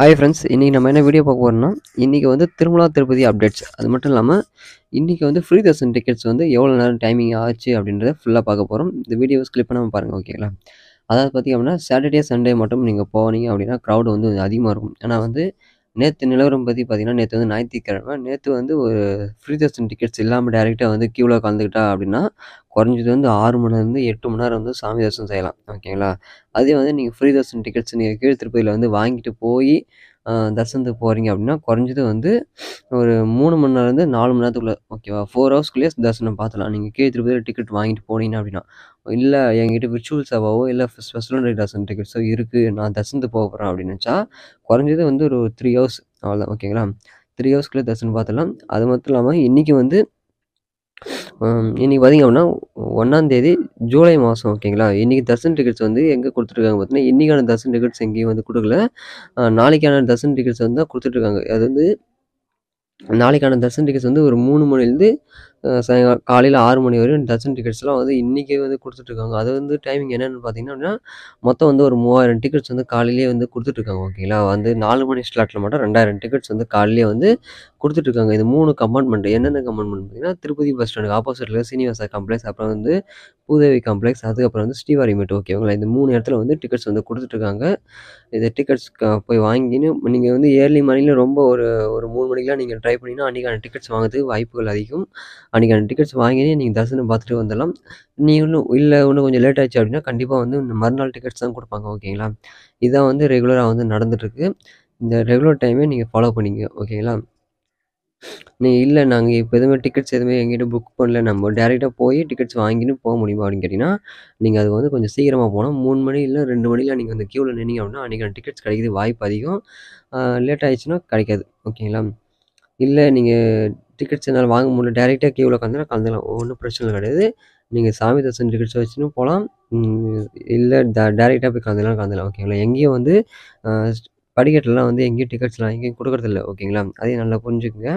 hi friends இன்றைக்கி நம்ம என்ன வீடியோ பார்க்க போகிறோம்னா இன்றைக்கி வந்து திருமலா திருப்பதி அப்டேட்ஸ் அது மட்டும் இல்லாமல் இன்றைக்கி வந்து ஃப்ரீ தர்சன் டிக்கெட்ஸ் வந்து எவ்வளோ நேரம் டைமிங் ஆச்சு அப்படின்றத ஃபுல்லாக பார்க்க போகிறோம் இந்த வீடியோஸ் கிளிப் பண்ணாமல் பாருங்கள் ஓகேங்களா அதாவது பார்த்திங்க அப்படின்னா சாட்டர்டே சண்டே மட்டும் நீங்கள் போனீங்க அப்படின்னா க்ரௌடு வந்து அதிகமாக இருக்கும் ஏன்னா வந்து நேற்று நிலவரம் பற்றி பார்த்தீங்கன்னா நேற்று வந்து ஞாயிற்றுக்கிழமை நேற்று வந்து ஒரு ஃப்ரீ தர்ஷன் டிக்கெட்ஸ் இல்லாமல் டேரெக்டாக வந்து கியூவில் கலந்துக்கிட்டா அப்படின்னா குறைஞ்சது வந்து ஆறு மணி நேரம் எட்டு மணி நேரம் வந்து சாமி தரிசனம் செய்யலாம் ஓகேங்களா அதே வந்து நீங்கள் ஃப்ரீ தர்ஷன் டிக்கெட்ஸ் நீங்கள் கீழ் திருப்பதியில் வந்து வாங்கிட்டு போய் தரிசனத்துக்கு போகிறீங்க அப்படின்னா குறைஞ்சது வந்து ஒரு மூணு மணி நேரம்லேருந்து நாலு மணி நேரத்துக்குள்ளே ஓகேவா ஃபோர் ஹவர்ஸ்க்குள்ளேயே தரிசனம் பார்த்துலாம் நீங்கள் கே திருப்பதி டிக்கெட் வாங்கிட்டு போனீங்க அப்படின்னா இல்லை என்கிட்ட விர்ச்சுவல் சபாவோ இல்லை ஸ்பெஷல் தர்சன் டிக்கெட்ஸோ இருக்குது நான் தரிசனத்துக்கு போக போகிறேன் அப்படின்னுச்சா குறைஞ்சது வந்து ஒரு த்ரீ ஹவர்ஸ் அவ்வளோதான் ஓகேங்களா த்ரீ ஹவர்ஸ்க்குள்ளே தரிசனம் பார்த்துலாம் அது மட்டும் இல்லாமல் இன்றைக்கி வந்து இன்றைக்கி பார்த்திங்க அப்படின்னா ஒன்றாந்தேதி ஜூலை மாதம் ஓகேங்களா இன்றைக்கி தர்சன் டிக்கெட்ஸ் வந்து எங்கே கொடுத்துருக்காங்க பார்த்தீங்கன்னா இன்றைக்கான தர்சன் டிக்கெட்ஸ் எங்கேயும் வந்து கொடுக்கல நாளைக்கான தர்சன் டிக்கெட்ஸ் வந்து தான் கொடுத்துட்ருக்காங்க அது வந்து நாளைக்கான தர்சன் டிக்கெட்ஸ் வந்து ஒரு மூணு மணிலேருந்து சாயங்காலம் காலையில் ஆறு மணி வரையும் டசன் டிக்கெட்ஸ்லாம் வந்து இன்றைக்கே வந்து கொடுத்துட்ருக்காங்க அது வந்து டைமிங் என்னென்னு பார்த்தீங்கன்னா மொத்தம் வந்து ஒரு மூவாயிரம் டிக்கெட்ஸ் வந்து காலையிலேயே வந்து கொடுத்துட்ருக்காங்க ஓகேங்களா வந்து நாலு மணி ஸ்லாட்டில் மட்டும் ரெண்டாயிரம் டிக்கெட்ஸ் வந்து காலையிலேயே வந்து கொடுத்துட்ருக்காங்க இது மூணு கம்பார்ட்மெண்ட் என்னென்ன கம்பார்ட்மெண்ட் பார்த்தீங்கன்னா திருப்பதி பஸ் ஸ்டாண்டுக்கு ஆப்போசிட்டில் சீனிவாசா காம்ப்ளெக்ஸ் அப்புறம் வந்து பூதேவி காம்ப்ளெக்ஸ் அதுக்கப்புறம் வந்து ஸ்ரீவாரிமேட் ஓகேங்களா இந்த மூணு இடத்துல வந்து டிக்கெட்ஸ் வந்து கொடுத்துட்ருக்காங்க இந்த டிக்கெட்ஸ் போய் வாங்கினு நீங்கள் வந்து ஏர்லி மார்னிங்கில் ரொம்ப ஒரு ஒரு மூணு மணிக்கெலாம் நீங்கள் ட்ரை பண்ணிங்கன்னா அன்றைக்கான டிக்கெட்ஸ் வாங்குறதுக்கு வாய்ப்புகள் அதிகம் அன்றைக்கான டிக்கெட்ஸ் வாங்கி நீங்கள் தரிசனம் பார்த்துட்டு வந்துடலாம் நீ இன்னும் இல்லை இன்னும் கொஞ்சம் லேட் ஆச்சு அப்படின்னா கண்டிப்பாக வந்து மறுநாள் டிக்கெட்ஸ் தான் கொடுப்பாங்க ஓகேங்களா இதான் வந்து ரெகுலராக வந்து நடந்துகிட்ருக்கு இந்த ரெகுலர் டைமே நீங்கள் ஃபாலோ பண்ணிங்க ஓகேங்களா நீங்கள் இல்லை நாங்கள் இப்போ எதுவுமே டிக்கெட்ஸ் எதுவுமே எங்கிட்ட புக் பண்ணல நம்ம டேரெக்டாக போய் டிக்கெட்ஸ் வாங்கின்னு போக முடியுமா அப்படின்னு கேட்டிங்கன்னா நீங்கள் அது வந்து கொஞ்சம் சீக்கிரமாக போனால் மூணு மணி இல்லை ரெண்டு மணியில் நீங்கள் அந்த க்யூவில் நின்னீங்க அப்படின்னா அன்றைக்கான டிக்கெட்ஸ் கிடைக்கிது வாய்ப்பு அதிகம் லேட் ஆகிடுச்சுன்னா கிடைக்காது ஓகேங்களா இல்லை நீங்கள் டிக்கெட்ஸ் என்னால் வாங்க முடியல டேரெக்டாக கியூவில் உட்காந்துனா கலந்துக்கலாம் ஒன்றும் பிரச்சனை கிடையாது நீங்கள் சாமி தர்சன் டிக்கெட்ஸ் வச்சுன்னு போகலாம் இல்லை ட டேரெக்டாக போய் கலந்துக்கலாம் கலந்துக்கலாம் ஓகேங்களா எங்கேயும் வந்து படிக்கட்டெல்லாம் வந்து எங்கேயும் டிக்கெட்ஸ்லாம் எங்கேயும் கொடுக்குறதில்ல ஓகேங்களா அதையும் நல்லா புரிஞ்சுக்குங்க